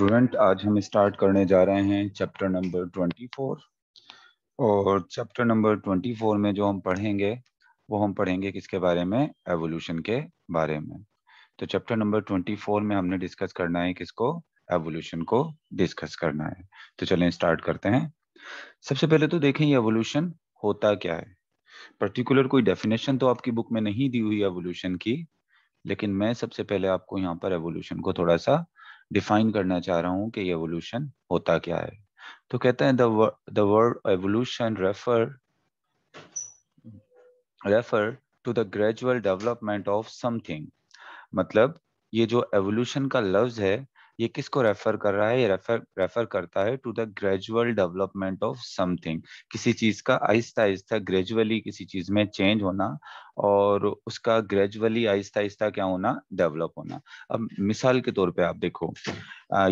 Student आज हम start करने जा रहे हैं चैप्टर नंबर 24 और चैप्टर नंबर 24 में जो हम पढ़ेंगे वो हम पढ़ेंगे किसके बारे में एवोल्यूशन के बारे में तो चैप्टर नंबर 24 में हमने डिस्कस करना है किसको एवोल्यूशन को डिस्कस करना है तो चलें स्टार्ट करते हैं सबसे पहले तो देखें ये एवोल्यूशन होता क्या है पर्टिकुलर कोई डेफिनेशन तो आपकी बुक में नहीं दी हुई एवोल्यूशन की लेकिन मैं सबसे पहले आपको यहाँ पर एवोल्यूशन को थोड़ा सा डिफाइन करना चाह रहा हूँ कि एवोल्यूशन होता क्या है तो कहते हैं the word evolution refer refer to the gradual development of something मतलब ये जो एवोल्यूशन का लफ्ज है ये किसको रेफर कर रहा है ये रेफर रेफर करता है to the gradual development of something किसी चीज का आहिस्ता आहिस्ता ग्रेजुअली किसी चीज में चेंज होना और उसका ग्रेजुअली आहिस्ता आहिस्ता क्या होना डेवलप होना अब मिसाल के तौर पे आप देखो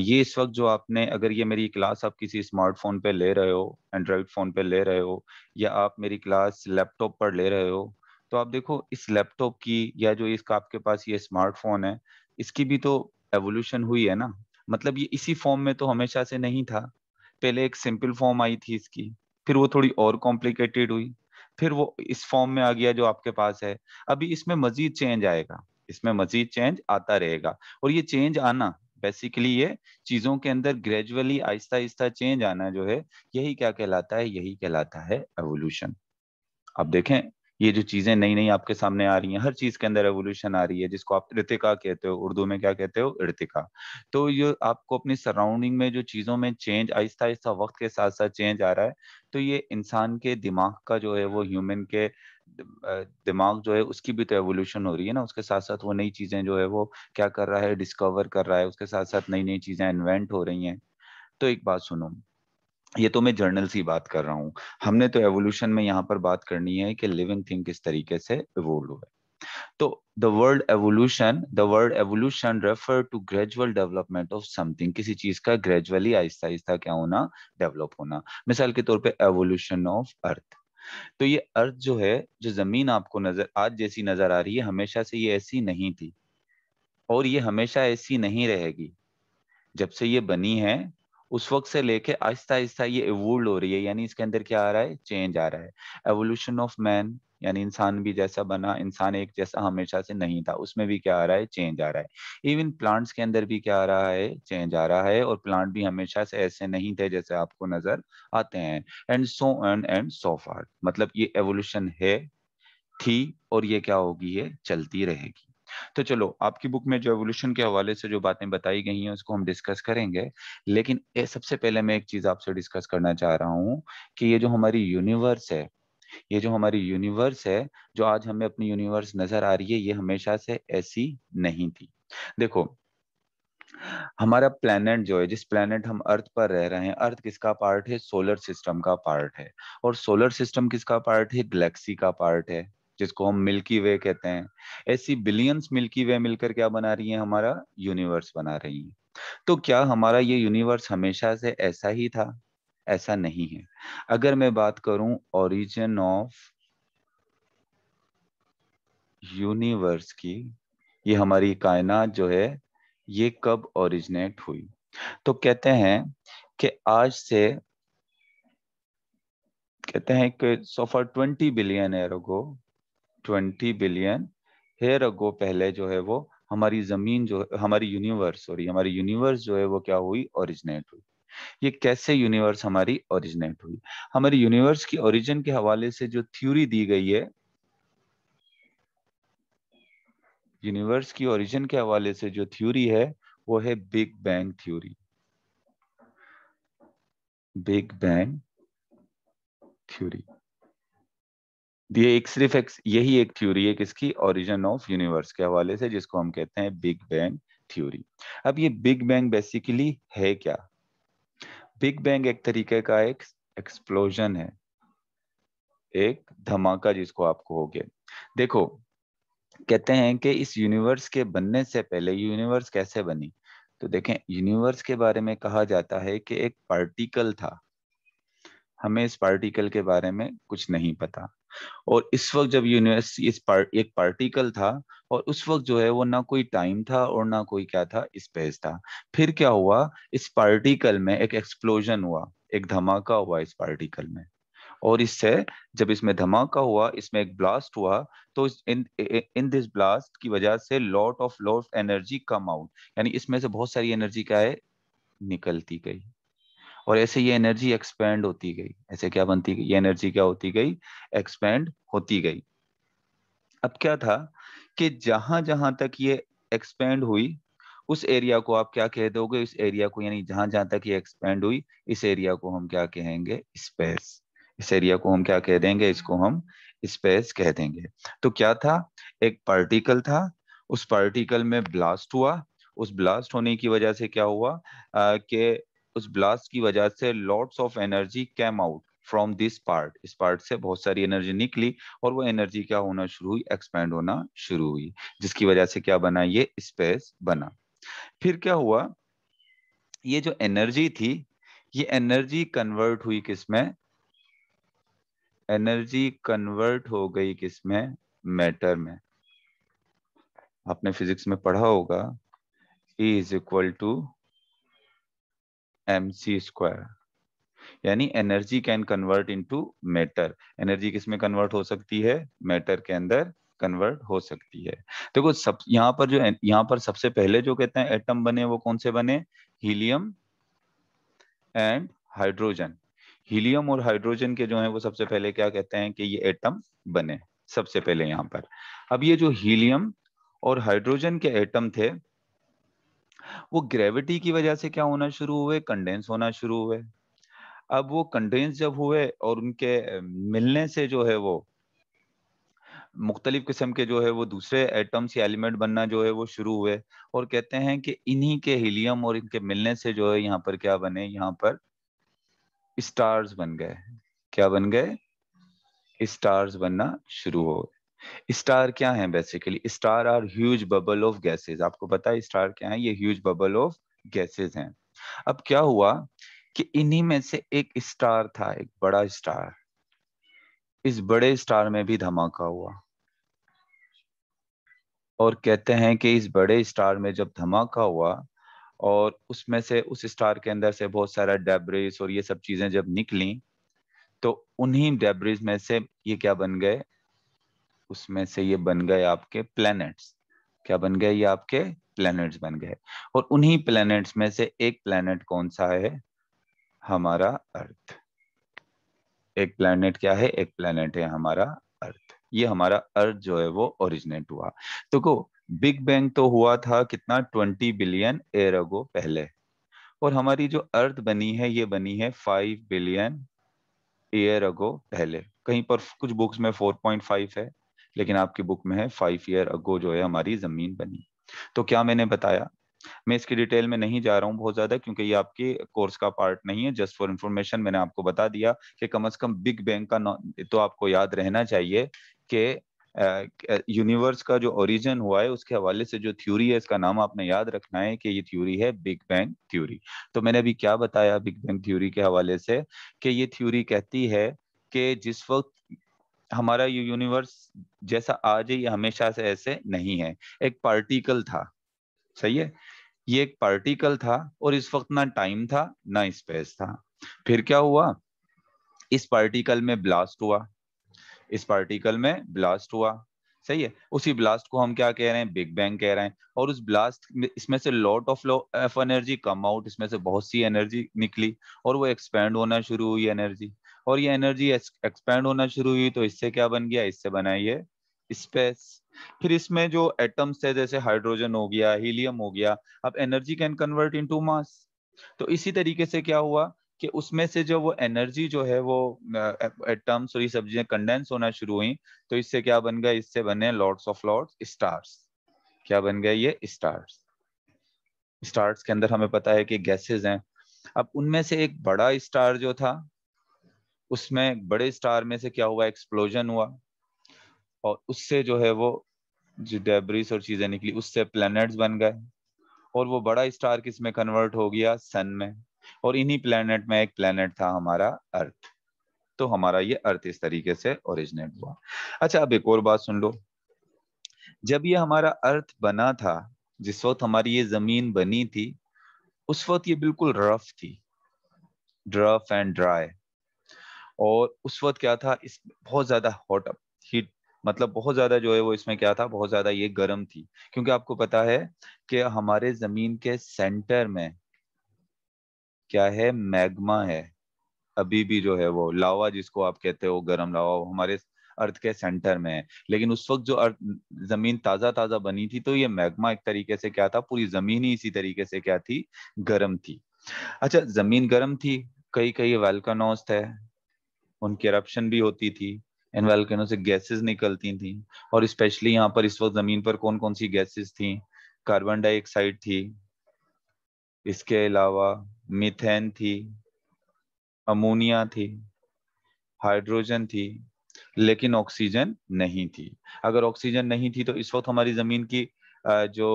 ये इस वक्त जो आपने अगर ये मेरी क्लास आप किसी स्मार्टफोन पे ले रहे हो एंड्रॉयड फोन पे ले रहे हो या आप मेरी क्लास लैपटॉप पर ले रहे हो तो आप देखो इस लैपटॉप की या जो इसका आपके पास ये स्मार्टफोन है इसकी भी तो एवोल्यूशन हुई है ना मतलब ये इसी फॉर्म में तो हमेशा से नहीं था पहले एक सिंपल फॉर्म आई थी इसकी फिर वो थोड़ी और कॉम्प्लिकेटेड हुई फिर वो इस फॉर्म में आ गया जो आपके पास है अभी इसमें मजीद चेंज आएगा इसमें मजीद चेंज आता रहेगा और ये चेंज आना बेसिकली ये चीजों के अंदर ग्रेजुअली आहिस्ता आहिस्ता चेंज आना जो है यही क्या कहलाता है यही कहलाता है एवोल्यूशन आप देखें ये जो चीजें नई नई आपके सामने आ रही हैं हर चीज के अंदर रेवोल्यूशन आ रही है जिसको आप इर्तिका कहते हो उर्दू में क्या कहते हो इर्तिका तो ये आपको अपनी सराउंडिंग में जो चीजों में चेंज आहिस्ता आहिस्ता वक्त के साथ साथ चेंज आ रहा है तो ये इंसान के दिमाग का जो है वो ह्यूमन के दिमाग जो है उसकी भी तो एवोल्यूशन हो रही है ना उसके साथ साथ वो नई चीजें जो है वो क्या कर रहा है डिस्कवर कर रहा है उसके साथ साथ नई नई चीजें इन्वेंट हो रही हैं तो एक बात सुनो ये तो मैं जर्नल सी बात कर रहा हूँ हमने तो एवोल्यूशन में यहाँ पर बात करनी है कि लिविंग थिंग किस तरीके से इवोल्व हुए तो the word evolution the word evolution refer to gradual development of something किसी चीज का ग्रेजुअली आहिस्ता आहिस्ता क्या होना डेवलप होना मिसाल के तौर पे एवोल्यूशन ऑफ अर्थ तो ये अर्थ जो है जो जमीन आपको नजर आज जैसी नजर आ रही है हमेशा से ये ऐसी नहीं थी और ये हमेशा ऐसी नहीं रहेगी जब से ये बनी है उस वक्त से लेके आहिस्ता आहिस्ता ये एवोल्ड हो रही है यानी इसके अंदर क्या आ रहा है चेंज आ रहा है एवोल्यूशन ऑफ मैन यानी इंसान भी जैसा बना इंसान एक जैसा हमेशा से नहीं था उसमें भी क्या आ रहा है चेंज आ रहा है इवन प्लांट्स के अंदर भी क्या आ रहा है चेंज आ रहा है और प्लांट भी हमेशा से ऐसे नहीं थे जैसे आपको नजर आते हैं and so and and so far मतलब ये एवोल्यूशन है थी और ये क्या होगी ये चलती रहेगी तो चलो आपकी बुक में जो एवोल्यूशन के हवाले से जो बातें बताई गई हैं उसको हम डिस्कस करेंगे लेकिन ए, सबसे पहले मैं एक चीज आपसे डिस्कस करना चाह रहा हूँ कि ये जो हमारी यूनिवर्स है ये जो हमारी यूनिवर्स है जो आज हमें अपनी यूनिवर्स नजर आ रही है ये हमेशा से ऐसी नहीं थी देखो हमारा प्लेनेट जो है जिस प्लेनेट हम अर्थ पर रह रहे हैं अर्थ किसका पार्ट है सोलर सिस्टम का पार्ट है और सोलर सिस्टम किसका पार्ट है गैलेक्सी का पार्ट है जिसको हम मिल्की वे कहते हैं ऐसी बिलियंस मिल्की वे मिलकर क्या बना रही है हमारा यूनिवर्स बना रही है तो क्या हमारा ये यूनिवर्स हमेशा से ऐसा ही था ऐसा नहीं है अगर मैं बात करूं ओरिजिन ऑफ यूनिवर्स की ये हमारी कायनात जो है ये कब ओरिजिनेट हुई तो कहते हैं कि आज से कहते हैं कि so far twenty billion year twenty billion year ago पहले जो है वो हमारी जमीन जो हमारी यूनिवर्स सॉरी हमारी यूनिवर्स जो है वो क्या हुई ओरिजिनेट हुई ये कैसे यूनिवर्स हमारी ओरिजिनेट हुई हमारी यूनिवर्स की ओरिजिन के हवाले से जो थ्योरी दी गई है यूनिवर्स की ओरिजिन के हवाले से जो थ्योरी है वो है big bang theory big bang theory ये एक सिर्फ एक यही एक थ्योरी है किसकी ओरिजिन ऑफ यूनिवर्स के हवाले से जिसको हम कहते हैं बिग बैंग थ्योरी अब ये बिग बैंग बेसिकली है क्या बिग बैंग एक तरीके का एक एक्सप्लोजन है एक धमाका जिसको आप कहोगे देखो कहते हैं कि इस यूनिवर्स के बनने से पहले यूनिवर्स कैसे बनी तो देखें यूनिवर्स के बारे में कहा जाता है कि एक पार्टिकल था हमें इस पार्टिकल के बारे में कुछ नहीं पता और इस वक्त जब यूनिवर्स इस पार, एक पार्टिकल था और उस वक्त जो है वो ना कोई टाइम था और ना कोई क्या था स्पेस था फिर क्या हुआ इस पार्टिकल में एक एक्सप्लोजन हुआ एक धमाका हुआ इस पार्टिकल में और इससे जब इसमें धमाका हुआ इसमें एक ब्लास्ट हुआ तो इन इन दिस ब्लास्ट की वजह से lot of lot energy come out यानी इसमें से बहुत सारी एनर्जी क्या है निकलती गई और ऐसे ये एनर्जी एक्सपेंड होती गई ऐसे क्या बनती गई ये एनर्जी क्या होती गई एक्सपेंड होती गई अब क्या था कि जहां जहां तक ये एक्सपेंड हुई उस एरिया को आप क्या कह दोगे इस एरिया को यानी जहां जहां तक ये एक्सपेंड हुई इस एरिया को हम क्या कहेंगे स्पेस इस एरिया को हम क्या कह देंगे इसको हम स्पेस कह देंगे तो क्या था एक पार्टिकल था उस पार्टिकल में ब्लास्ट हुआ उस ब्लास्ट होने की वजह से क्या हुआ कि उस ब्लास्ट की वजह से lots of energy came out from this part इस पार्ट से बहुत सारी एनर्जी निकली और वो एनर्जी क्या होना शुरू हुई एक्सपेंड होना शुरू हुई जिसकी वजह से क्या बना ये स्पेस बना फिर क्या हुआ ये जो एनर्जी थी ये एनर्जी कन्वर्ट हुई किसमें एनर्जी कन्वर्ट हो गई किसमें मैटर में आपने फिजिक्स में पढ़ा होगा E is equal to M C square यानी energy can convert into matter energy किस में कन्वर्ट हो सकती है मैटर के अंदर कन्वर्ट हो सकती है देखो तो सब यहाँ पर जो यहाँ पर सबसे पहले जो कहते हैं एटम बने वो कौन से बने हीलियम एंड हाइड्रोजन हीलियम और हाइड्रोजन के जो है वो सबसे पहले क्या कहते हैं कि ये एटम बने सबसे पहले यहाँ पर अब ये जो हीलियम और हाइड्रोजन के एटम थे वो ग्रेविटी की वजह से क्या होना शुरू हुए कंडेंस होना शुरू हुए अब वो कंडेंस जब हुए और उनके मिलने से जो है वो मुख्तलिफ किस्म के जो है वो दूसरे एटम्स या एलिमेंट बनना जो है वो शुरू हुए और कहते हैं कि इन्हीं के हीलियम और इनके मिलने से जो है यहाँ पर क्या बने यहाँ पर स्टार्स बन गए क्या बन गए स्टार्स बनना शुरू हो गए स्टार क्या है basically star are huge bubble of gases आपको पता है स्टार क्या है ये ह्यूज बबल ऑफ गैसेज हैं अब क्या हुआ कि इन्हीं में से एक स्टार था एक बड़ा स्टार इस बड़े स्टार में भी धमाका हुआ और कहते हैं कि इस बड़े स्टार में जब धमाका हुआ और उसमें से उस स्टार के अंदर से बहुत सारा डेब्रिस और ये सब चीजें जब निकली तो उन्हीं डेब्रिस में से ये क्या बन गए उसमें से ये बन गए आपके प्लैनेट्स क्या बन गए ये आपके प्लैनेट्स बन गए और उन्हीं प्लैनेट्स में से एक प्लैनेट कौन सा है हमारा अर्थ एक प्लैनेट क्या है एक प्लैनेट है हमारा अर्थ ये हमारा अर्थ जो है वो ओरिजिनेट हुआ तो को बिग बैंग तो हुआ था कितना ट्वेंटी बिलियन एरगो पहले और हमारी जो अर्थ बनी है ये बनी है फाइव बिलियन एयर अगो पहले कहीं पर कुछ बुक्स में 4.5 है लेकिन आपकी बुक में है फाइव ईयर अगो जो है हमारी जमीन बनी तो क्या मैंने बताया मैं इसकी डिटेल में नहीं जा रहा हूँ बहुत ज्यादा क्योंकि ये आपके कोर्स का पार्ट नहीं है जस्ट फॉर इंफॉर्मेशन मैंने आपको बता दिया कि कम से कम बिग बैंग का तो आपको याद रहना चाहिए कि यूनिवर्स का जो ओरिजिन हुआ है उसके हवाले से जो थ्योरी है इसका नाम आपने याद रखना है कि ये थ्योरी है बिग बैंग थ्योरी तो मैंने अभी क्या बताया बिग बैंग थ्योरी के हवाले से कि ये थ्योरी कहती है कि जिस वक्त हमारा ये यूनिवर्स जैसा आज ये हमेशा से ऐसे नहीं है एक पार्टिकल था सही है ये एक पार्टिकल था और इस वक्त ना टाइम था ना स्पेस था फिर क्या हुआ इस पार्टिकल में ब्लास्ट हुआ इस पार्टिकल में ब्लास्ट हुआ सही है उसी ब्लास्ट को हम क्या कह रहे हैं बिग बैंग कह रहे हैं और उस ब्लास्ट इसमें से lot of F energy come out इसमें से बहुत सी एनर्जी निकली और वो एक्सपैंड होना शुरू हुई एनर्जी और ये एनर्जी एक्सपैंड होना शुरू हुई तो इससे क्या बन गया इससे बना ये स्पेस फिर इसमें जो एटम्स है जैसे हाइड्रोजन हो गया हीलियम हो गया अब energy can convert into mass तो इसी तरीके से क्या हुआ कि उसमें से जो वो एनर्जी जो है वो एटम्स और ये सब्जियां कंडेंस होना शुरू हुई तो इससे क्या बन गया इससे बने लॉर्ड्स ऑफ लॉर्ड्स स्टार्स क्या बन गया ये स्टार्स स्टार्स के अंदर हमें पता है कि गैसेस हैं अब उनमें से एक बड़ा स्टार जो था उसमें बड़े स्टार में से क्या हुआ एक्सप्लोजन हुआ और उससे जो है वो जो डेब्रिस और चीजें निकली उससे प्लैनेट्स बन गए और वो बड़ा स्टार किस में कन्वर्ट हो गया सन में और इन्हीं प्लैनेट में एक प्लैनेट था हमारा अर्थ तो हमारा ये अर्थ इस तरीके से ओरिजिनेट हुआ अच्छा अब एक और बात सुन लो जब ये हमारा अर्थ बना था जिस वक्त हमारी ये जमीन बनी थी उस वक्त ये बिल्कुल रफ थी ड्रफ एंड ड्राई और उस वक्त क्या था इस बहुत ज़्यादा हॉट अप हीट मतलब बहुत ज़्यादा जो है वो इसमें क्या था बहुत ज़्यादा ये गर्म थी क्योंकि आपको पता है कि हमारे ज़मीन के सेंटर में क्या है मैग्मा है अभी भी जो है वो लावा जिसको आप कहते हो गर्म लावा वो हमारे अर्थ के सेंटर में है लेकिन उस वक्त जो अर्थ जमीन ताजा ताजा बनी थी तो ये मैग्मा एक तरीके से क्या था पूरी जमीन ही इसी तरीके से क्या थी गर्म थी अच्छा जमीन गर्म थी कई कई वेल्कनोज थे उनकी करप्शन भी होती थी इन वेलकनो से गैसेस निकलती थी और स्पेशली यहाँ पर इस वक्त जमीन पर कौन कौन सी गैसेस थी कार्बन डाइऑक्साइड थी इसके अलावा मिथेन थी अमोनिया थी हाइड्रोजन थी लेकिन ऑक्सीजन नहीं थी अगर ऑक्सीजन नहीं थी तो इस वक्त हमारी जमीन की जो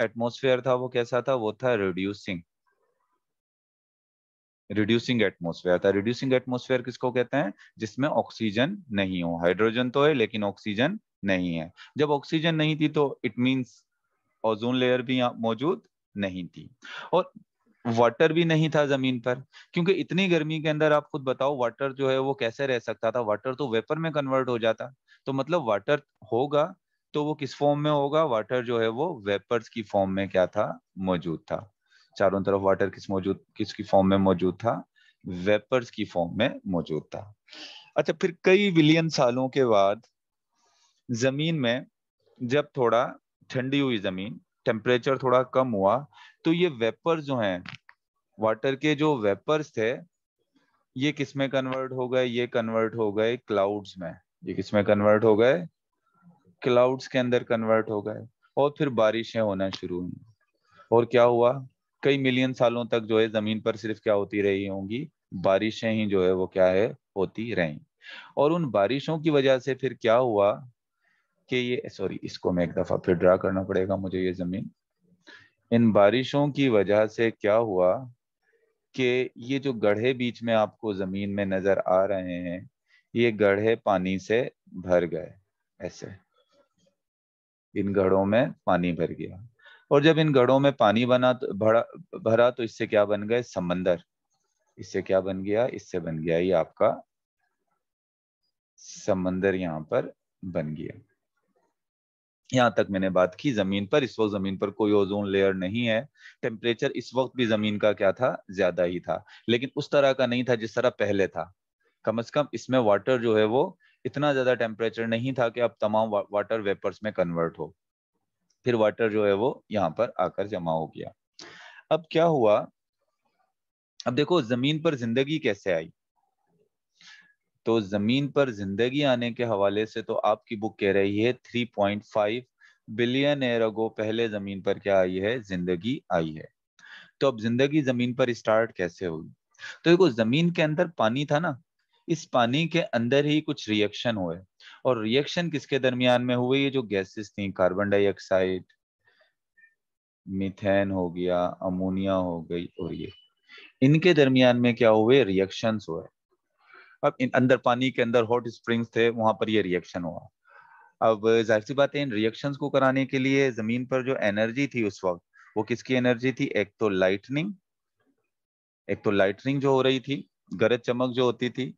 एटमॉस्फेयर था वो कैसा था वो था रिड्यूसिंग रिड्यूसिंग एटमोसफेयर था रिड्यूसिंग एटमोसफेयर किसको कहते हैं जिसमें ऑक्सीजन नहीं हो हाइड्रोजन तो है लेकिन ऑक्सीजन नहीं है जब ऑक्सीजन नहीं थी तो इट मीन्स ओजोन लेयर भी मौजूद नहीं थी और वाटर भी नहीं था जमीन पर क्योंकि इतनी गर्मी के अंदर आप खुद बताओ वाटर जो है वो कैसे रह सकता था वाटर तो वेपर में कन्वर्ट हो जाता तो मतलब वाटर होगा तो वो किस फॉर्म में होगा वाटर जो है वो वेपर्स की फॉर्म में क्या था मौजूद था चारों तरफ वाटर किस मौजूद किसकी फॉर्म में मौजूद था वेपर्स की फॉर्म में मौजूद था अच्छा फिर कई बिलियन सालों के बाद जमीन में जब थोड़ा ठंडी हुई जमीन टेम्परेचर थोड़ा कम हुआ तो ये वेपर जो हैं वाटर के जो वेपर्स थे ये किस में कन्वर्ट हो गए ये कन्वर्ट हो गए क्लाउड्स में ये किस में कन्वर्ट हो गए क्लाउड्स के अंदर कन्वर्ट हो गए और फिर बारिशें होना शुरू हुई और क्या हुआ कई मिलियन सालों तक जो है जमीन पर सिर्फ क्या होती रही होंगी बारिशें ही जो है वो क्या है होती रही और उन बारिशों की वजह से फिर क्या हुआ कि ये सॉरी इसको मैं एक दफा फिर ड्रा करना पड़ेगा मुझे ये जमीन इन बारिशों की वजह से क्या हुआ कि ये जो गढ़े बीच में आपको जमीन में नजर आ रहे हैं ये गढ़े पानी से भर गए ऐसे इन गढ़ों में पानी भर गया और जब इन गढ़ों में पानी बना तो भरा भरा तो इससे क्या बन गए समंदर इससे क्या बन गया इससे बन गया ये आपका समंदर यहां पर बन गया यहां तक मैंने बात की जमीन पर इस वक्त जमीन पर कोई ओजोन लेयर नहीं है टेम्परेचर इस वक्त भी जमीन का क्या था ज्यादा ही था लेकिन उस तरह का नहीं था जिस तरह पहले था कम से कम इसमें वाटर जो है वो इतना ज्यादा टेम्परेचर नहीं था कि अब तमाम वाटर वेपर्स में कन्वर्ट हो फिर वाटर जो है वो यहाँ पर आकर जमा हो गया अब क्या हुआ अब देखो जमीन पर जिंदगी कैसे आई तो जमीन पर जिंदगी आने के हवाले से तो आपकी बुक कह रही है 3.5 बिलियन एयर अगो पहले जमीन पर क्या आई है जिंदगी आई है तो अब जिंदगी जमीन पर स्टार्ट कैसे हुई तो देखो जमीन के अंदर पानी था ना इस पानी के अंदर ही कुछ रिएक्शन हुए और रिएक्शन किसके दरमियान में हुई ये जो गैसेस थी कार्बन डाइऑक्साइड मिथेन हो गया अमोनिया हो गई और ये इनके दरमियान में क्या हुए रिएक्शन हुए अब इन अंदर पानी के अंदर हॉट स्प्रिंग्स थे वहां पर ये रिएक्शन हुआ अब जाहिर सी बात है इन रिएक्शंस को कराने के लिए जमीन पर जो एनर्जी थी उस वक्त वो किसकी एनर्जी थी एक तो लाइटनिंग एक तो लाइटनिंग जो हो रही थी गरज चमक जो होती थी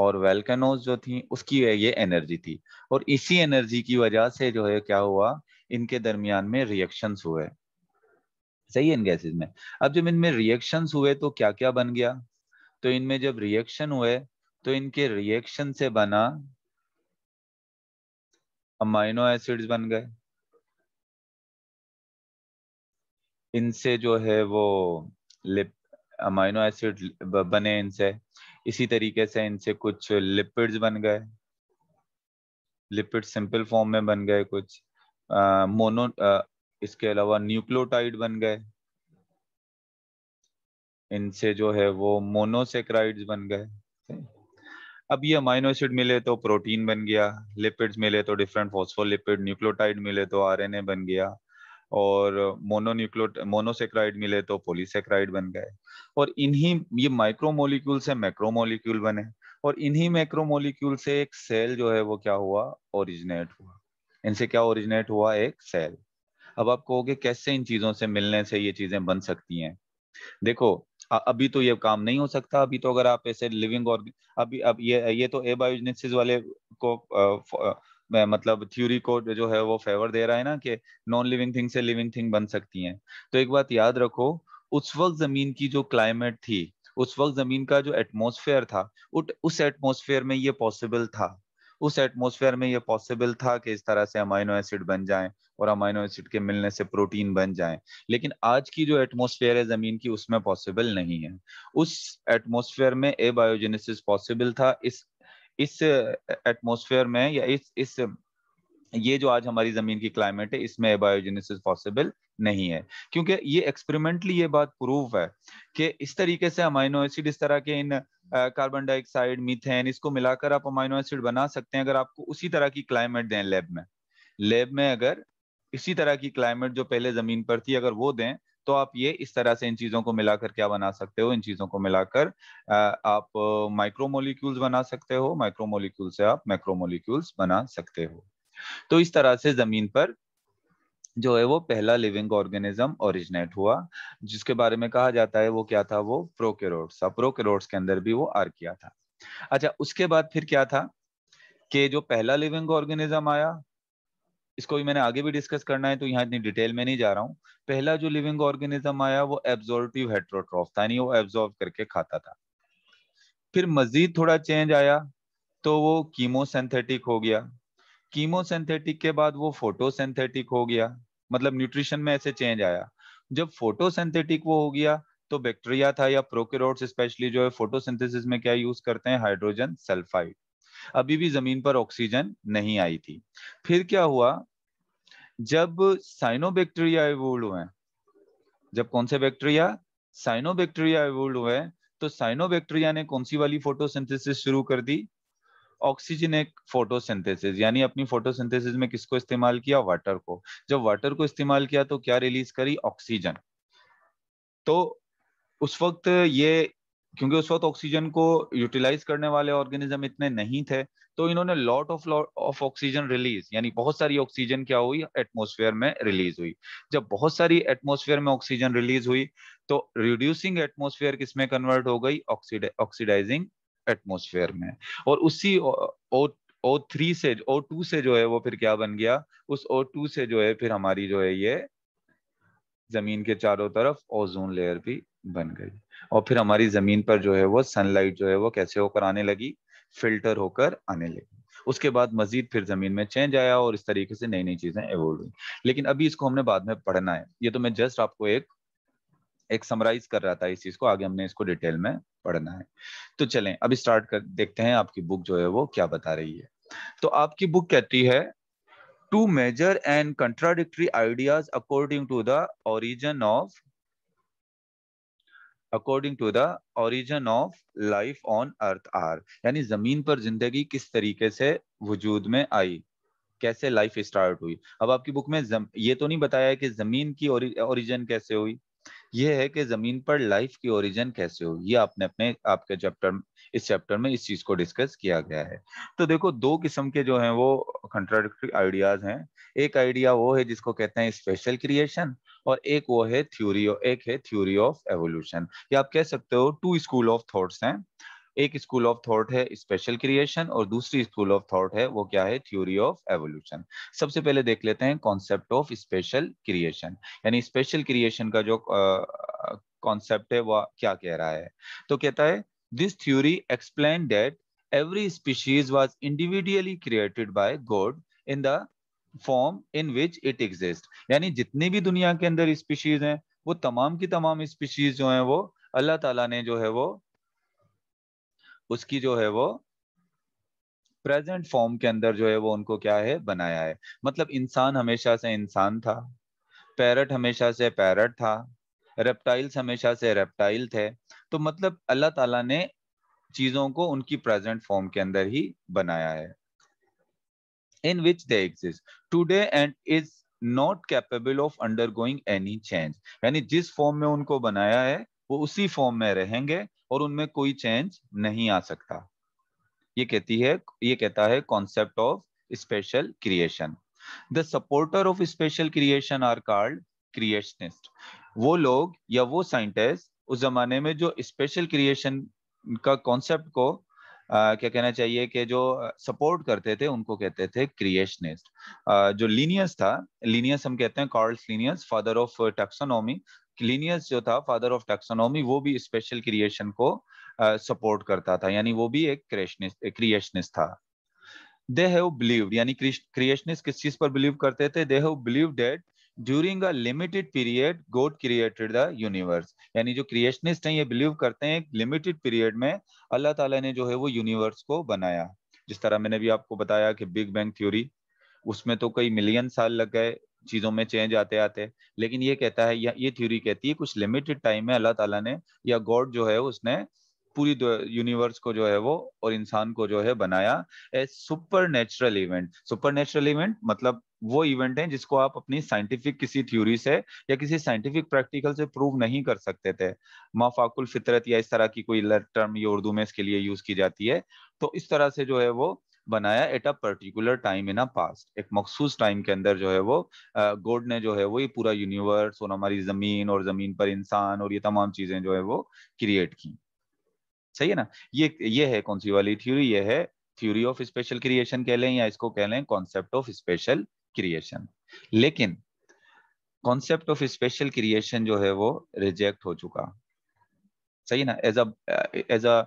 और वेलकनोज जो थी उसकी ये एनर्जी थी और इसी एनर्जी की वजह से जो है क्या हुआ इनके दरमियान में रिएक्शन हुए सही है इन गैसेज में अब जब इनमें रिएक्शन हुए तो क्या क्या बन गया तो इनमें जब रिएक्शन हुए तो इनके रिएक्शन से बना अमाइनो एसिड्स बन गए इनसे जो है वो लिप अमाइनो एसिड बने इनसे इसी तरीके से इनसे कुछ लिपिड्स बन गए लिपिड सिंपल फॉर्म में बन गए कुछ आ, मोनो इसके अलावा न्यूक्लियोटाइड बन गए इनसे जो है वो मोनोसेक्राइड्स बन गए अब ये अमाइनो एसिड मिले तो प्रोटीन बन गया लिपिड्स मिले तो डिफरेंट फॉस्फोलिपिड न्यूक्लियोटाइड मिले तो आरएनए बन गया और मोनोन्यूक्लोट मोनोसेक्राइड मिले तो पोलीसेक्राइड बन गए और इन्हीं ये माइक्रोमोलिक्यूल से मैक्रोमोलिक्यूल बने और इन्हीं मैक्रोमोलिक्यूल से एक सेल जो है वो क्या हुआ ओरिजिनेट हुआ इनसे क्या ओरिजिनेट हुआ एक सेल अब आप कहोगे कैसे इन चीजों से मिलने से ये चीजें बन सकती हैं देखो अभी तो ये काम नहीं हो सकता अभी तो अगर आप ऐसे लिविंग और अभी अब ये ये तो एबायोजनेसिस वाले को मतलब थ्योरी को जो है वो फेवर दे रहा है ना कि नॉन लिविंग थिंग से लिविंग थिंग बन सकती हैं तो एक बात याद रखो उस वक्त जमीन की जो क्लाइमेट थी उस वक्त जमीन का जो एटमोसफेयर था उस एटमोसफेयर में ये पॉसिबल था उस एटमोसफेयर में ये पॉसिबल था कि इस तरह से अमाइनो एसिड बन जाए और अमाइनो एसिड के मिलने से प्रोटीन बन जाए लेकिन आज की जो एटमोसफेयर है जमीन की उसमें पॉसिबल नहीं है उस एटमोसफेयर में ए बायोजेनेसिस पॉसिबल था इस इस एटमोसफेयर में या इस इस ये जो आज हमारी जमीन की क्लाइमेट है इसमें बायोजेनेसिस पॉसिबल नहीं है क्योंकि ये एक्सपेरिमेंटली ये बात प्रूव है कि इस तरीके से अमाइनो एसिड इस तरह के इन कार्बन डाइऑक्साइड मीथेन इसको मिलाकर आप अमाइनो एसिड बना सकते हैं अगर आपको उसी तरह की क्लाइमेट दें लैब में लैब में अगर इसी तरह की क्लाइमेट जो पहले जमीन पर थी अगर वो दें तो आप ये इस तरह से इन चीजों को मिलाकर क्या बना सकते हो इन चीजों को मिलाकर आप माइक्रोमोलिक्यूल्स बना सकते हो माइक्रोमोलिक्यूल से आप मैक्रोमोलिक्यूल्स बना सकते हो तो इस तरह से जमीन पर जो है वो पहला लिविंग ऑर्गेनिज्म ओरिजिनेट हुआ जिसके बारे में कहा जाता है वो क्या था वो प्रोकेरोड्स था प्रोकेरोड्स के अंदर भी वो आर किया था अच्छा उसके बाद फिर क्या था कि जो पहला लिविंग ऑर्गेनिज्म आया इसको भी मैंने आगे भी डिस्कस करना है तो यहाँ इतनी डिटेल में नहीं जा रहा हूँ पहला जो लिविंग ऑर्गेनिज्म आया वो एब्जॉर्टिव हेट्रोट्रॉफ था यानी वो एब्जॉर्व करके खाता था फिर मजीद थोड़ा चेंज आया तो वो कीमोसेंथेटिक हो गया कीमोसेंथेटिक के बाद वो फोटोसेंथेटिक हो गया मतलब न्यूट्रिशन में ऐसे चेंज आया जब फोटोसेंथेटिक वो हो गया तो बैक्टीरिया था या प्रोकेरोट्स स्पेशली जो है फोटोसिंथेसिस में क्या यूज करते हैं हाइड्रोजन सल्फाइड अभी भी जमीन पर ऑक्सीजन नहीं आई थी फिर क्या हुआ जब साइनोबैक्टीरिया एवोल्ड हुए जब कौन से बैक्टीरिया साइनोबैक्टीरिया एवोल्ड हुए तो साइनोबैक्टीरिया ने कौन सी वाली फोटोसिंथेसिस शुरू कर दी ऑक्सीजन एक फोटोसिंथेसिस यानी अपनी फोटोसिंथेसिस में किसको इस्तेमाल किया वाटर को जब वाटर को इस्तेमाल किया तो क्या रिलीज करी ऑक्सीजन तो उस वक्त ये क्योंकि उस वक्त ऑक्सीजन को यूटिलाइज करने वाले ऑर्गेनिज्म इतने नहीं थे तो इन्होंने lot of lot of oxygen release यानी बहुत सारी ऑक्सीजन क्या हुई एटमोसफेयर में रिलीज हुई जब बहुत सारी एटमोसफेयर में ऑक्सीजन रिलीज हुई तो रिड्यूसिंग एटमोसफेयर किसमें कन्वर्ट हो गई ऑक्सीडाइजिंग एटमोसफेयर में और उसी ओ थ्री से ओ टू से जो है वो फिर क्या बन गया उस ओ टू से जो है फिर हमारी जो है ये जमीन के चारों तरफ ओजोन लेयर भी बन गई और फिर हमारी जमीन पर जो है वो सनलाइट जो है वो कैसे होकर आने लगी फिल्टर होकर आने लगी उसके बाद मजीद फिर जमीन में चेंज आया और इस तरीके से नई नई चीजें एवोल्व हुई लेकिन अभी इसको हमने बाद में पढ़ना है ये तो मैं जस्ट आपको एक एक समराइज कर रहा था इस चीज को आगे हमने इसको डिटेल में पढ़ना है तो चलें अभी स्टार्ट कर देखते हैं आपकी बुक जो है वो क्या बता रही है तो आपकी बुक कहती है two major and contradictory ideas according to the origin of according to the origin of life on earth are यानी जमीन पर जिंदगी किस तरीके से वजूद में आई कैसे लाइफ स्टार्ट हुई अब आपकी बुक में जम, ये तो नहीं बताया कि जमीन की ओरिजिन कैसे हुई ये है कि जमीन पर लाइफ की ओरिजिन कैसे हो ये आपने अपने आपके चैप्टर इस चैप्टर में इस चीज को डिस्कस किया गया है तो देखो दो किस्म के जो हैं वो कंट्राडिक्टरी आइडियाज हैं एक आइडिया वो है जिसको कहते हैं स्पेशल क्रिएशन और एक वो है थ्योरी एक है थ्योरी ऑफ एवोल्यूशन या आप कह सकते हो टू स्कूल ऑफ थॉट्स हैं एक स्कूल ऑफ थॉट है स्पेशल क्रिएशन और दूसरी स्कूल ऑफ थॉट है वो क्या है थ्योरी ऑफ एवोल्यूशन सबसे पहले देख लेते हैं कॉन्सेप्ट ऑफ स्पेशल क्रिएशन यानी स्पेशल क्रिएशन का जो कॉन्सेप्ट uh, है वह क्या कह रहा है तो कहता है this theory explain that every species was individually created by God in the form in which it exist यानी जितनी भी दुनिया के अंदर स्पीशीज हैं वो तमाम की तमाम स्पीशीज जो हैं वो अल्लाह ताला ने जो है वो उसकी जो है वो प्रेजेंट फॉर्म के अंदर जो है वो उनको क्या है बनाया है मतलब इंसान हमेशा से इंसान था पैरट हमेशा से पैरट था रेप्टाइल्स हमेशा से रेप्टाइल थे तो मतलब अल्लाह ताला ने चीजों को उनकी प्रेजेंट फॉर्म के अंदर ही बनाया है in which they exist today and is not capable of undergoing any change यानी जिस फॉर्म में उनको बनाया है वो उसी फॉर्म में रहेंगे और उनमें कोई चेंज नहीं आ सकता ये कहती है ये कहता है concept of special creation the supporter of special creation are called creationist वो लोग या वो साइंटिस्ट उस जमाने में जो स्पेशल क्रिएशन का कॉन्सेप्ट को Uh, क्या कहना चाहिए कि जो सपोर्ट करते थे उनको कहते थे क्रिएशनिस्ट uh, जो लीनियस था लीनियस हम कहते हैं Carolus Linnaeus father of taxonomy Linnaeus जो था फादर ऑफ टैक्सोनॉमी वो भी स्पेशल क्रिएशन को सपोर्ट uh, करता था यानी वो भी एक क्रिएशनिस्ट था दे हैव बिलीव्ड यानी क्रिएशनिस्ट किस चीज पर बिलीव करते थे they have believed that during a limited period God created the universe यानी जो क्रिएशनिस्ट हैं ये बिलीव करते हैं लिमिटेड पीरियड में अल्लाह ताला ने जो है वो यूनिवर्स को बनाया जिस तरह मैंने भी आपको बताया कि बिग बैंग थ्योरी उसमें तो कई मिलियन साल लग गए चीजों में चेंज आते आते लेकिन ये कहता है या ये थ्योरी कहती है कुछ लिमिटेड टाइम में अल्लाह ताला ने या गॉड जो है उसने पूरी यूनिवर्स को जो है वो और इंसान को जो है बनाया a supernatural event supernatural event मतलब वो इवेंट है जिसको आप अपनी साइंटिफिक किसी थ्योरी से या किसी साइंटिफिक प्रैक्टिकल से प्रूव नहीं कर सकते थे माफाकुल फितरत या इस तरह की कोई टर्म ये उर्दू में इसके लिए यूज की जाती है तो इस तरह से जो है वो बनाया at a particular time in a past एक मखसूस टाइम के अंदर जो है वो गॉड ने जो है वो ये पूरा यूनिवर्स और हमारी जमीन और जमीन पर इंसान और ये तमाम चीजें जो है वो क्रिएट की सही है ना ये ये है कौन सी वाली थ्योरी ये है थ्योरी ऑफ स्पेशल क्रिएशन कह लें या इसको कह लें कॉन्सेप्ट ऑफ स्पेशल क्रिएशन लेकिन कॉन्सेप्ट ऑफ स्पेशल क्रिएशन जो है वो रिजेक्ट हो चुका सही ना as a as a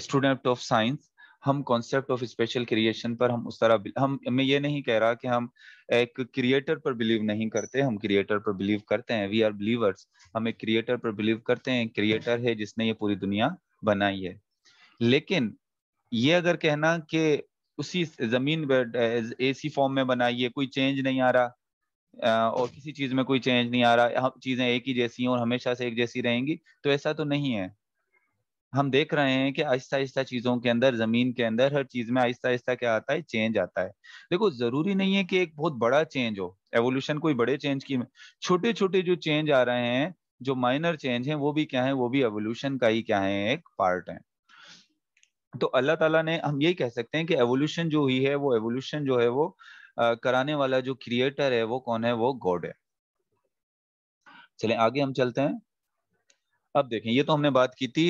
student of science हम कॉन्सेप्ट ऑफ स्पेशल क्रिएशन पर हम उस तरह हम मैं ये नहीं कह रहा कि हम एक क्रिएटर पर बिलीव नहीं करते हम क्रिएटर पर बिलीव करते हैं वी आर बिलीवर्स हम एक क्रिएटर पर बिलीव करते हैं क्रिएटर है जिसने ये पूरी दुनिया बनाई है लेकिन ये अगर कहना कि उसी जमीन पर एसी फॉर्म में बनाई है कोई चेंज नहीं आ रहा और किसी चीज में कोई चेंज नहीं आ रहा चीजें एक ही जैसी हैं और हमेशा से एक जैसी रहेंगी तो ऐसा तो नहीं है हम देख रहे हैं कि आहिस्ता आहिस्ता चीज़ों के अंदर ज़मीन के अंदर हर चीज़ में आहिस्ता आहिस्ता क्या आता है चेंज आता है देखो ज़रूरी नहीं है कि एक बहुत बड़ा चेंज हो एवोल्यूशन कोई बड़े चेंज की छोटे छोटे जो चेंज आ रहे हैं जो माइनर चेंज हैं वो भी क्या है वो भी एवोल्यूशन का ही क्या है एक पार्ट है तो अल्लाह तला ने हम यही कह सकते हैं कि एवोल्यूशन जो हुई है वो एवोल्यूशन जो है वो आ, कराने वाला जो क्रिएटर है वो कौन है वो गॉड है चले आगे हम चलते हैं अब देखें ये तो हमने बात की थी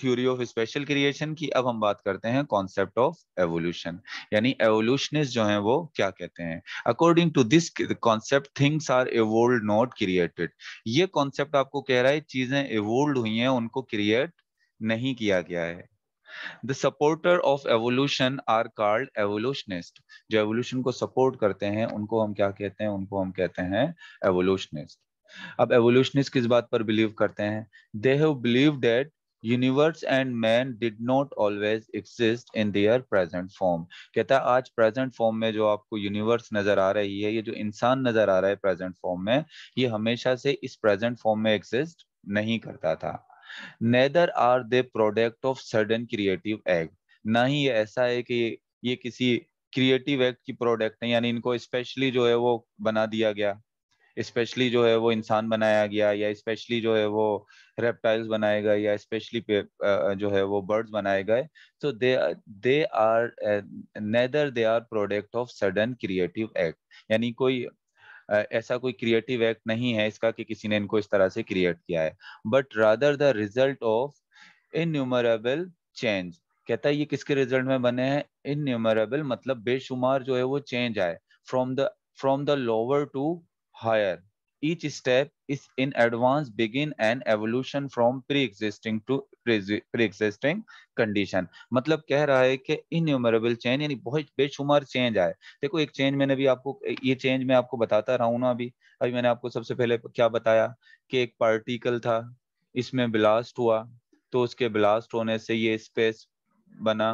थ्योरी ऑफ स्पेशल क्रिएशन की अब हम बात करते हैं कॉन्सेप्ट ऑफ एवोल्यूशन यानी एवोल्यूशनिस्ट जो हैं वो क्या कहते हैं according to this concept things are evolved not created ये कॉन्सेप्ट आपको कह रहा है चीजें एवोल्ड हुई हैं उनको क्रिएट नहीं किया गया है the supporter of evolution are called evolutionist जो एवोल्यूशन को सपोर्ट करते हैं उनको हम क्या कहते हैं उनको हम कहते हैं एवोल्यूशनिस्ट अब एवोल्यूशनिस्ट किस बात पर बिलीव करते हैं they have believe that universe and man did not always exist in their present form कहता है आज प्रेजेंट फॉर्म में जो आपको यूनिवर्स नजर आ रही है ये जो इंसान नजर आ रहा है प्रेजेंट फॉर्म में ये हमेशा से इस प्रेजेंट फॉर्म में एग्जिस्ट नहीं करता था neither are they product of sudden creative act ना ही ये ऐसा है कि ये किसी क्रिएटिव एक्ट की प्रोडक्ट है यानी इनको स्पेशली जो है वो बना दिया गया स्पेशली जो है वो इंसान बनाया गया या स्पेशली जो है वो रेप्टाइल्स बनाए गए या स्पेशली जो है वो बर्ड्स बनाए गए so they they are neither they are product of sudden creative act यानी कोई ऐसा कोई क्रिएटिव एक्ट नहीं है इसका कि किसी ने इनको इस तरह से क्रिएट किया है but rather the result of innumerable change कहता है ये किसके रिजल्ट में बने हैं इन्यूमरेबल मतलब बेशुमार जो है वो चेंज आए from the from the lower to higher. Each step is in advance begin an evolution from pre-existing to pre-existing condition. मतलब कह रहा है कि इनयूमरेबल चेंज यानी बहुत बेशुमार चेंज आए देखो एक चेंज मैंने भी आपको ये चेंज मैं आपको बताता रहा हूँ ना अभी अभी मैंने आपको सबसे पहले क्या बताया कि एक पार्टिकल था इसमें ब्लास्ट हुआ तो उसके ब्लास्ट होने से ये स्पेस बना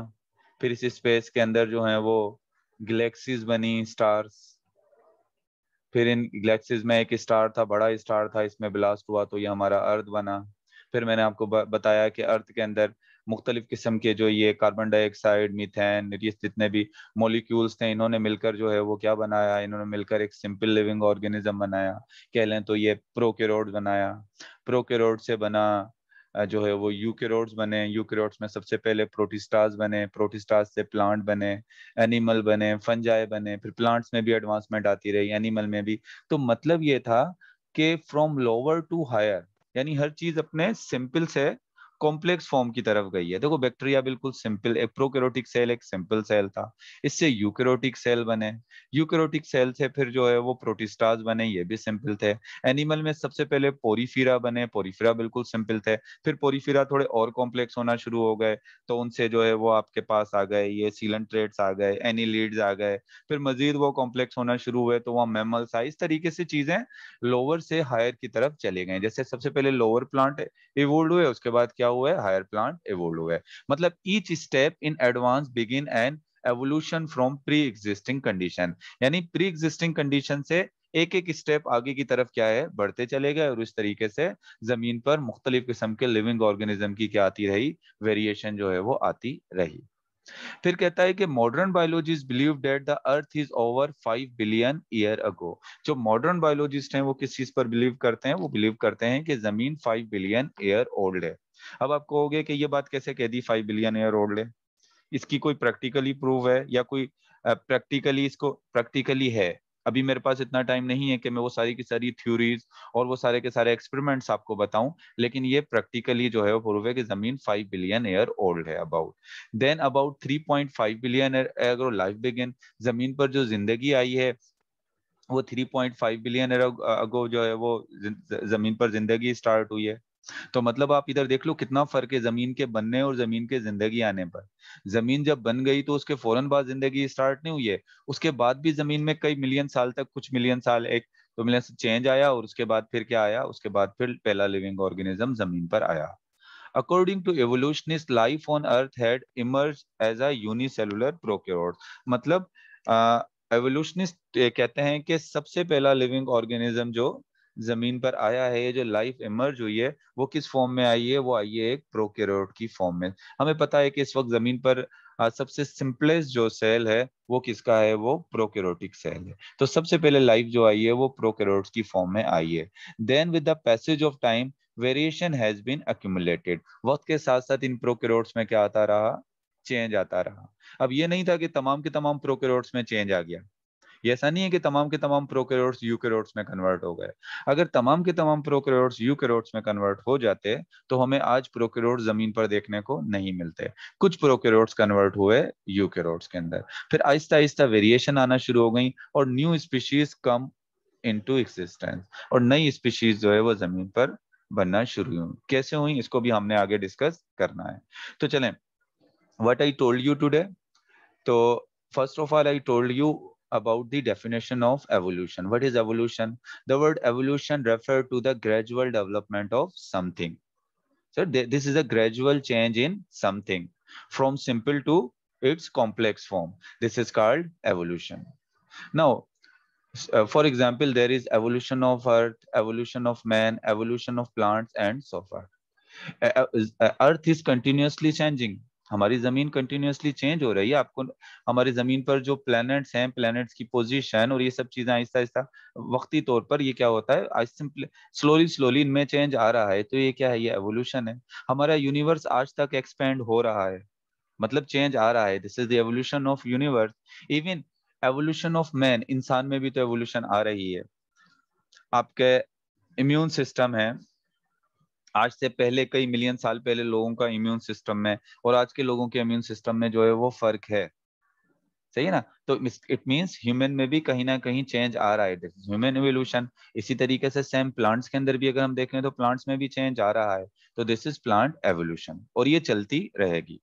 फिर इस स्पेस के अंदर जो है वो गलेक्सीज बनी स्टार्स फिर इन गैलेक्सीज में एक स्टार था बड़ा स्टार था इसमें ब्लास्ट हुआ तो ये हमारा अर्थ बना फिर मैंने आपको बताया कि अर्थ के अंदर मुख्तलिफ किस्म के जो ये कार्बन डाइऑक्साइड मिथेन ये जितने भी मोलिक्यूल्स थे इन्होंने मिलकर जो है वो क्या बनाया इन्होंने मिलकर एक सिंपल लिविंग ऑर्गेनिज्म बनाया कह लें तो ये प्रोकेरोड बनाया प्रोकेरोड से बना जो है वो यूकेरोड्स बने यूकेरोड्स में सबसे पहले प्रोटिस्टाज बने प्रोटिस्टाज से प्लांट बने एनिमल बने फंजाए बने फिर प्लांट्स में भी एडवांसमेंट आती रही एनिमल में भी तो मतलब ये था कि फ्रॉम लोअर टू हायर यानी हर चीज अपने सिंपल से कॉम्प्लेक्स फॉर्म की तरफ गई है देखो बैक्टीरिया बिल्कुल सिंपल एक प्रोकैरियोटिक सेल एक सिंपल सेल था इससे यूकैरियोटिक सेल बने यूकैरियोटिक सेल से फिर जो है वो प्रोटिस्टाज बने ये भी सिंपल थे एनिमल में सबसे पहले पोरीफिरा बने पोरीफिरा बिल्कुल सिंपल थे फिर पोरीफिरा थोड़े और कॉम्प्लेक्स होना शुरू हो गए तो उनसे जो है वो आपके पास आ गए ये सीलेंट्रेट्स आ गए एनिलीड्स आ गए फिर मजीद वो कॉम्प्लेक्स होना शुरू हुए तो वहाँ मेमल्स आए इस तरीके से चीजें लोअर से हायर की तरफ चले गए जैसे सबसे पहले लोअर प्लांट इवोल्व हुए उसके बाद क्या क्या हुआ है हायर प्लांट एवोल्व हुआ है मतलब each step in advance begin and evolution from pre existing condition यानी प्री एग्जिस्टिंग कंडीशन से एक एक स्टेप आगे की तरफ क्या है बढ़ते चले गए और इस तरीके से जमीन पर मुख्तलिफ किस्म के लिविंग ऑर्गेनिज्म की क्या आती रही वेरिएशन जो है वो आती रही फिर कहता है कि modern biologist believe that the earth is over five billion year ago जो मॉडर्न बायोलॉजिस्ट हैं वो किस चीज पर बिलीव करते हैं वो बिलीव करते हैं कि जमीन फाइव बिलियन ईयर ओल्ड है अब आप कहोगे कि ये बात कैसे कह दी फाइव बिलियन ईयर ओल्ड है इसकी कोई प्रैक्टिकली प्रूव है या कोई प्रैक्टिकली इसको प्रैक्टिकली है अभी मेरे पास इतना टाइम नहीं है कि मैं वो सारी की सारी थ्योरीज और वो सारे के सारे एक्सपेरिमेंट्स आपको बताऊं लेकिन ये प्रैक्टिकली जो है वो प्रूव है कि जमीन 5 बिलियन ईयर ओल्ड है about then about 3.5 billion ago life begin जमीन पर जो जिंदगी आई है वो 3.5 बिलियन एयर अगो जो है वो जमीन पर जिंदगी स्टार्ट हुई है तो मतलब आप इधर देख लो कितना फर्क है जमीन के बनने और जमीन के जिंदगी आने पर जमीन जब बन गई तो उसके फौरन बाद जिंदगी स्टार्ट नहीं हुई है उसके बाद भी जमीन में कई मिलियन साल तक कुछ मिलियन साल एक तो मिलियन चेंज आया और उसके बाद फिर क्या आया उसके बाद फिर पहला लिविंग ऑर्गेनिज्म जमीन पर आया according to evolutionists life on earth had emerged as a unicellular prokaryote मतलब एवोल्यूशनिस्ट कहते हैं कि सबसे पहला लिविंग ऑर्गेनिज्म जो जमीन पर आया है ये जो लाइफ इमर्ज हुई है वो किस फॉर्म में आई है वो आई है एक प्रोकेरोट की फॉर्म में हमें पता है कि इस वक्त जमीन पर सबसे सिंपलेस्ट जो सेल है वो किसका है वो प्रोकेरोटिक सेल है तो सबसे पहले लाइफ जो आई है वो प्रोकेरोट की फॉर्म में आई है then with the passage of time variation has been accumulated वक्त के साथ साथ इन प्रोकेरोट्स में क्या आता रहा चेंज आता रहा अब ये नहीं था कि तमाम के तमाम प्रोकेरोट्स में चेंज आ गया ये ऐसा नहीं है कि तमाम के तमाम प्रोकैरियोट्स यूकैरियोट्स में कन्वर्ट हो गए अगर तमाम के तमाम प्रोकैरियोट्स यूकैरियोट्स में कन्वर्ट हो जाते तो हमें आज प्रोकैरियोट जमीन पर देखने को नहीं मिलते कुछ प्रोकैरियोट्स कन्वर्ट हुए यूकैरियोट्स के अंदर फिर आहिस्ता आहिस्ता वेरिएशन आना शुरू हो गई और new species come into existence और नई स्पीशीज जो है वो जमीन पर बनना शुरू हुई कैसे हुई इसको भी हमने आगे डिस्कस करना है तो चले what I told you today तो first of all I told you about the definition of evolution. What is evolution? The word evolution refers to the gradual development of something. So th this is a gradual change in something from simple to its complex form. This is called evolution. Now, uh, for example, there is evolution of earth, evolution of man, evolution of plants, and so forth. Uh, uh, uh earth is continuously changing. हमारी ज़मीन continuously change हो रही है आपको हमारी ज़मीन पर जो प्लैनेट्स हैं प्लैनेट्स की पोजीशन और ये सब चीज़ें आहिस्ता आहिस्ता वक्ती तौर पर ये क्या होता है स्लोली स्लोली इनमें चेंज आ रहा है तो ये क्या है ये एवोल्यूशन है हमारा यूनिवर्स आज तक एक्सपेंड हो रहा है मतलब चेंज आ रहा है this is the evolution of universe even evolution of man इंसान में भी तो एवोल्यूशन आ रही है आपके इम्यून सिस्टम है आज से पहले कई मिलियन साल पहले लोगों का इम्यून सिस्टम में और आज के लोगों के इम्यून सिस्टम में जो है वो फर्क है सही है ना तो इट मींस ह्यूमन में भी कहीं ना कहीं चेंज आ रहा है ह्यूमन इवोल्यूशन इसी तरीके से सेम प्लांट्स के अंदर भी अगर हम देखें तो प्लांट्स में भी चेंज आ रहा है तो दिस इज प्लांट एवोल्यूशन और ये चलती रहेगी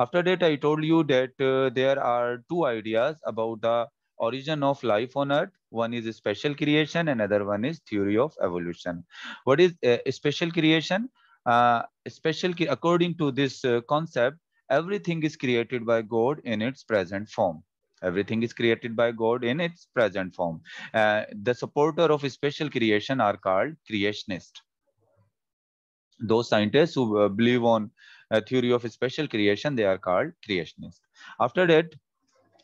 after that I told you that there are two ideas about the origin of life on earth one is special creation another one is theory of evolution what is uh, a special creation uh, special according to this uh, concept everything is created by god in its present form everything is created by god in its present form uh, the supporter of special creation are called creationists those scientists who uh, believe on a theory of special creation they are called creationists after that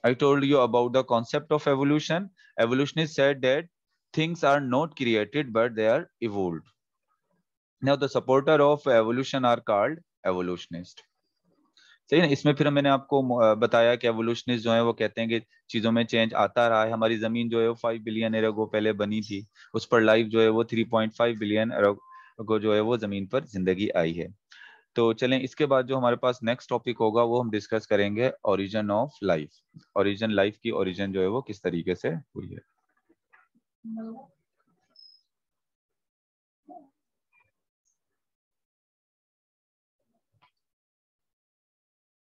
I told you about the concept of evolution. Evolutionists said that things are not created, but they are evolved. Now, the supporter of evolution are called evolutionist सही ना इसमें फिर मैंने आपको बताया कि evolutionist जो है वो कहते हैं कि चीज़ों में चेंज आता रहा है हमारी ज़मीन जो है वो फाइव बिलियन ईयर को पहले बनी थी उस पर लाइफ जो है वो थ्री पॉइंट फाइव बिलियन को जो है वो ज़मीन पर जिंदगी आई है तो चलें इसके बाद जो हमारे पास नेक्स्ट टॉपिक होगा वो हम डिस्कस करेंगे origin of life origin life की ओरिजिन जो है वो किस तरीके से हुई है